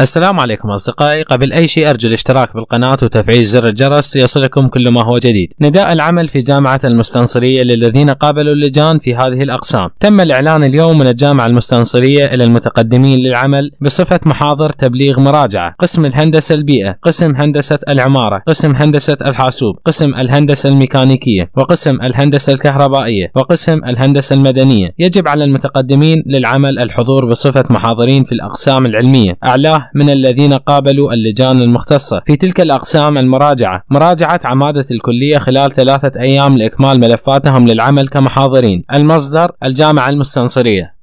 السلام عليكم أصدقائي قبل أي شيء أرجو الاشتراك بالقناة وتفعيل زر الجرس ليصلكم كل ما هو جديد نداء العمل في جامعة المستنصرية للذين قابلوا اللجان في هذه الأقسام تم الإعلان اليوم من الجامعة المستنصرية إلى المتقدمين للعمل بصفة محاضر تبليغ مراجعة قسم الهندسة البيئة قسم هندسة العمارة قسم هندسة الحاسوب قسم الهندسة الميكانيكية وقسم الهندسة الكهربائية وقسم الهندسة المدنية يجب على المتقدمين للعمل الحضور بصفة محاضرين في الأقسام العلمية أعلى من الذين قابلوا اللجان المختصة في تلك الأقسام المراجعة مراجعة عمادة الكلية خلال ثلاثة أيام لإكمال ملفاتهم للعمل كمحاضرين المصدر الجامعة المستنصرية